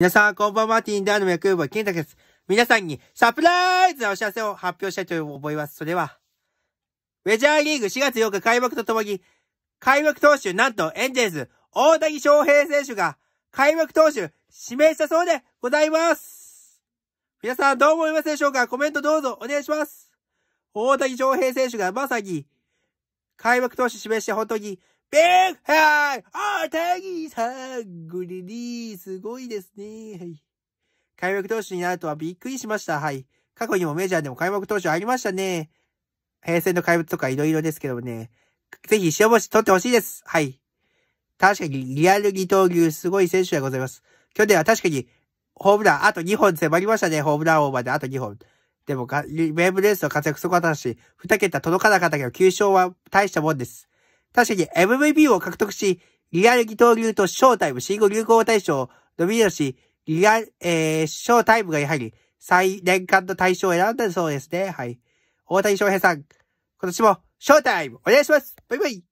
皆さん、こんばんは、ティンダーの役部健太です。皆さんにサプライズなお知らせを発表したいと思います。それは、メジャーリーグ4月8日開幕とともに、開幕投手、なんとエンジェルス、大谷翔平選手が、開幕投手、指名したそうでございます。皆さん、どう思いますでしょうかコメントどうぞお願いします。大谷翔平選手がまさに、開幕投手指名して本当に、ビッグハイ大谷さんリリー、すごいですね。はい。開幕投手になるとはびっくりしました。はい。過去にもメジャーでも開幕投手ありましたね。平成の怪物とか色々ですけどもね。ぜひ塩星取ってほしいです。はい。確かにリアル二刀流すごい選手でございます。去年は確かにホームランあと2本迫りましたね。ホームランオーバーであと2本。でもウェーブレースの活躍そこはったし、2桁届かなかったけど、9勝は大したもんです。確かに MVP を獲得し、リアル二刀流とショータイム、新語・流行語大賞、伸びるし、リアル、えー、ショータイムがやはり、最年間の大賞を選んだそうですね。はい。大谷翔平さん、今年も、ショータイム、お願いしますバイバイ